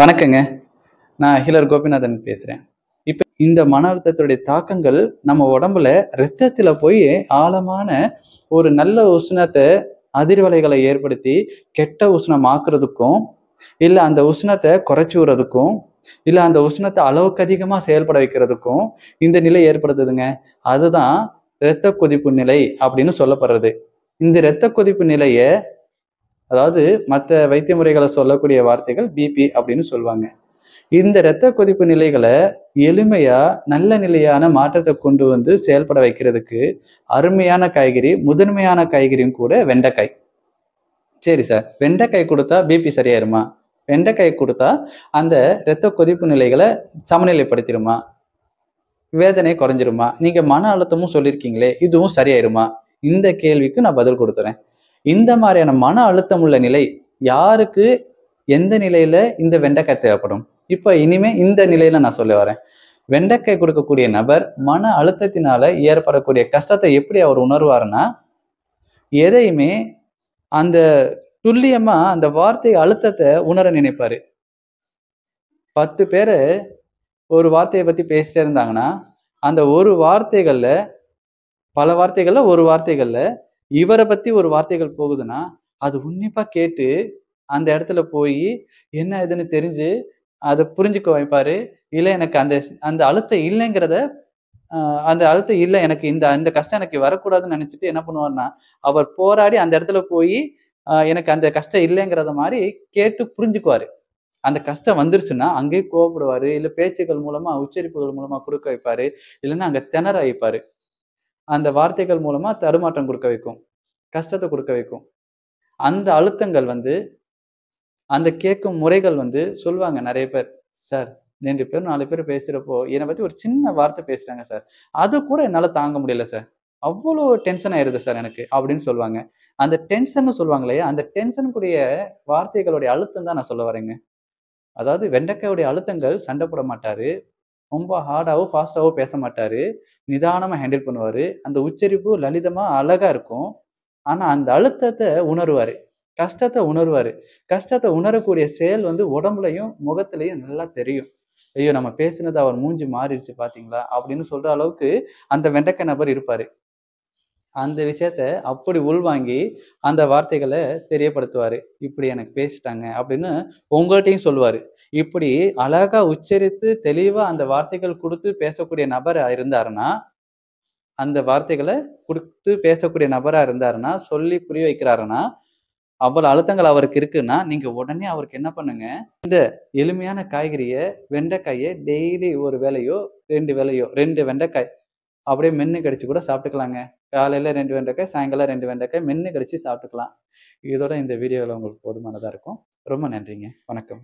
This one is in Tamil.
வணக்கங்க நான் அகிலர் கோபிநாதன் பேசுகிறேன் இப்போ இந்த மன அழுத்தத்துடைய தாக்கங்கள் நம்ம உடம்புல ரத்தத்தில் போய் ஆழமான ஒரு நல்ல உஷ்ணத்தை அதிர்வலைகளை ஏற்படுத்தி கெட்ட உஷ்ணம் ஆக்குறதுக்கும் இல்லை அந்த உஷ்ணத்தை குறைச்சி விடுறதுக்கும் இல்லை அந்த உஷ்ணத்தை அளவுக்கு அதிகமாக செயல்பட வைக்கிறதுக்கும் இந்த நிலை ஏற்படுத்துதுங்க அதுதான் இரத்த கொதிப்பு நிலை அப்படின்னு சொல்லப்படுறது இந்த இரத்த கொதிப்பு நிலையை அதாவது மற்ற வைத்திய முறைகளை சொல்லக்கூடிய வார்த்தைகள் பிபி அப்படின்னு சொல்லுவாங்க இந்த இரத்த கொதிப்பு நிலைகளை எளிமையா நல்ல நிலையான மாற்றத்தை கொண்டு வந்து செயல்பட வைக்கிறதுக்கு அருமையான காய்கறி முதன்மையான காய்கறியும் கூட வெண்டைக்காய் சரி சார் வெண்டைக்காய் கொடுத்தா பிபி சரியாயிருமா வெண்டைக்காய் கொடுத்தா அந்த இரத்த கொதிப்பு நிலைகளை சமநிலைப்படுத்திடுமா வேதனை குறைஞ்சிருமா நீங்க மன அழுத்தமும் சொல்லியிருக்கீங்களே இதுவும் சரியாயிருமா இந்த கேள்விக்கு நான் பதில் கொடுத்துறேன் இந்த மாதிரியான மன அழுத்தம் உள்ள நிலை யாருக்கு எந்த நிலையில இந்த வெண்டைக்காய் தேவைப்படும் இப்போ இனிமே இந்த நிலையில நான் சொல்ல வரேன் வெண்டைக்காய் கொடுக்கக்கூடிய நபர் மன அழுத்தத்தினால ஏற்படக்கூடிய கஷ்டத்தை எப்படி அவர் உணர்வாருன்னா எதையுமே அந்த துல்லியமா அந்த வார்த்தை அழுத்தத்தை உணர நினைப்பாரு பத்து பேர் ஒரு வார்த்தையை பத்தி பேசிட்டே இருந்தாங்கன்னா அந்த ஒரு வார்த்தைகள்ல பல வார்த்தைகள்ல ஒரு வார்த்தைகள்ல இவரை பத்தி ஒரு வார்த்தைகள் போகுதுன்னா அது உன்னிப்பா கேட்டு அந்த இடத்துல போய் என்ன இதுன்னு தெரிஞ்சு அதை புரிஞ்சுக்க வைப்பாரு இல்லை எனக்கு அந்த அந்த அழுத்தம் இல்லைங்கிறத அந்த அழுத்தம் இல்லை எனக்கு இந்த இந்த கஷ்டம் எனக்கு வரக்கூடாதுன்னு நினைச்சிட்டு என்ன பண்ணுவார்னா அவர் போராடி அந்த இடத்துல போய் எனக்கு அந்த கஷ்டம் இல்லைங்கிறத மாதிரி கேட்டு புரிஞ்சுக்குவாரு அந்த கஷ்டம் வந்துருச்சுன்னா அங்கேயே கோவப்படுவாரு இல்லை பேச்சுக்கள் மூலமா உச்சரிப்புகள் மூலமா கொடுக்க வைப்பாரு இல்லைன்னா அங்கே திணற வைப்பாரு அந்த வார்த்தைகள் மூலமாக தடுமாற்றம் கொடுக்க வைக்கும் கஷ்டத்தை கொடுக்க வைக்கும் அந்த அழுத்தங்கள் வந்து அந்த கேட்கும் முறைகள் வந்து சொல்லுவாங்க நிறைய பேர் சார் ரெண்டு பேர் நாலு பேர் பேசுகிறப்போ என்னை பற்றி ஒரு சின்ன வார்த்தை பேசுகிறாங்க சார் அது கூட என்னால் தாங்க முடியல சார் அவ்வளோ டென்ஷன் ஆயிடுது சார் எனக்கு அப்படின்னு சொல்லுவாங்க அந்த டென்ஷன் சொல்லுவாங்க இல்லையா அந்த டென்ஷனுக்குரிய வார்த்தைகளுடைய அழுத்தம் தான் நான் சொல்ல வரேங்க அதாவது வெண்டைக்காயுடைய அழுத்தங்கள் சண்டை போட மாட்டாரு ரொம்ப ஹார்டாகவோ ஃபாஸ்ட்டாகவோ பேச மாட்டார் நிதானமாக ஹேண்டில் பண்ணுவார் அந்த உச்சரிப்பு லலிதமாக அழகாக இருக்கும் ஆனால் அந்த அழுத்தத்தை உணர்வார் கஷ்டத்தை உணர்வார் கஷ்டத்தை உணரக்கூடிய செயல் வந்து உடம்புலையும் முகத்துலையும் நல்லா தெரியும் ஐயோ நம்ம பேசினது அவர் மூஞ்சி மாறிடுச்சு பார்த்தீங்களா அப்படின்னு சொல்கிற அளவுக்கு அந்த வெண்டக்க நபர் இருப்பார் அந்த விஷயத்த அப்படி உள்வாங்கி அந்த வார்த்தைகளை தெரியப்படுத்துவார் இப்படி எனக்கு பேசிட்டாங்க அப்படின்னு உங்கள்கிட்டையும் சொல்லுவார் இப்படி அழகாக உச்சரித்து தெளிவாக அந்த வார்த்தைகள் கொடுத்து பேசக்கூடிய நபராக இருந்தாருன்னா அந்த வார்த்தைகளை கொடுத்து பேசக்கூடிய நபராக இருந்தாருன்னா சொல்லி புரிய வைக்கிறாருன்னா அவ்வளவு அழுத்தங்கள் அவருக்கு இருக்குன்னா நீங்க உடனே அவருக்கு என்ன பண்ணுங்க இந்த எளிமையான காய்கறியை வெண்டைக்காயை டெய்லி ஒரு வேலையோ ரெண்டு வேலையோ ரெண்டு வெண்டைக்காய் அப்படியே மென்று கடிச்சு கூட சாப்பிட்டுக்கலாங்க காலையில் ரெண்டு வெண்டைக்காய் சாயங்காலம் ரெண்டு வெண்டைக்காய் மென்று கடிச்சு சாப்பிட்டுக்கலாம் இதோட இந்த வீடியோவில் உங்களுக்கு போதுமானதாக இருக்கும் ரொம்ப நன்றிங்க வணக்கம்